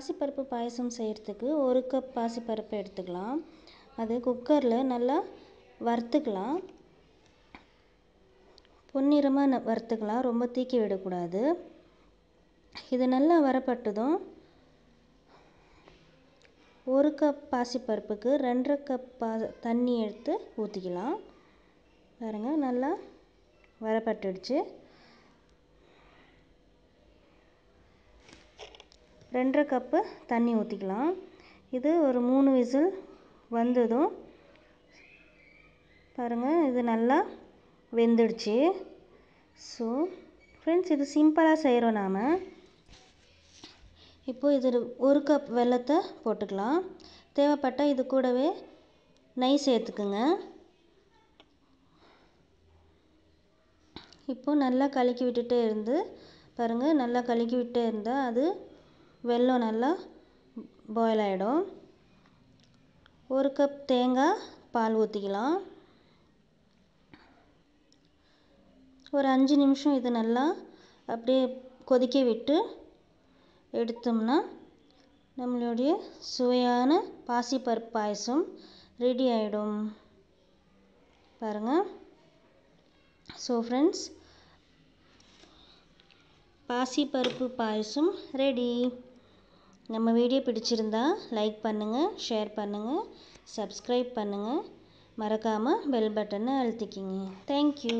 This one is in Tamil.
பாசிப்பருப்பு பாயசம் செய்கிறதுக்கு ஒரு கப் பாசிப்பருப்பு எடுத்துக்கலாம் அது குக்கரில் நல்லா வறுத்துக்கலாம் பொன்னிறமாக வறுத்துக்கலாம் ரொம்ப தீக்கி விடக்கூடாது இது நல்லா வரப்பட்டதும் ஒரு கப் பாசிப்பருப்புக்கு ரெண்டரை கப் பா தண்ணி எடுத்து ஊற்றிக்கலாம் பாருங்கள் நல்லா வரப்பட்டுடுச்சு ரெண்டரை கப்பு தண்ணி ஊற்றிக்கலாம் இது ஒரு மூணு விசில் வந்ததும் பாருங்கள் இது நல்லா வெந்துடுச்சு ஸோ ஃப்ரெண்ட்ஸ் இது சிம்பிளாக செய்கிறோம் நாம் இப்போது இது ஒரு கப் வெள்ளத்தை போட்டுக்கலாம் தேவைப்பட்டால் இது கூடவே நெய் சேர்த்துக்குங்க இப்போது நல்லா கலக்கி விட்டுட்டே இருந்து பாருங்கள் நல்லா கலக்கி விட்டே இருந்தால் அது வெல்லம் நல்லா பாயில் ஆகிடும் ஒரு கப் தேங்காய் பால் ஊற்றிக்கலாம் ஒரு அஞ்சு நிமிஷம் இது நல்லா அப்படியே கொதிக்க விட்டு எடுத்தோம்னா நம்மளுடைய சுவையான பாசிப்பருப்பு பாயசம் ரெடி ஆகிடும் பாருங்கள் ஸோ ஃப்ரெண்ட்ஸ் பாசிப்பருப்பு பாயசம் ரெடி நம்ம வீடியோ பிடிச்சிருந்தா லைக் பண்ணுங்கள் ஷேர் பண்ணுங்கள் சப்ஸ்கிரைப் பண்ணுங்கள் மறக்காமல் பெல் பட்டனை அழுத்திக்கிங்க தேங்க்யூ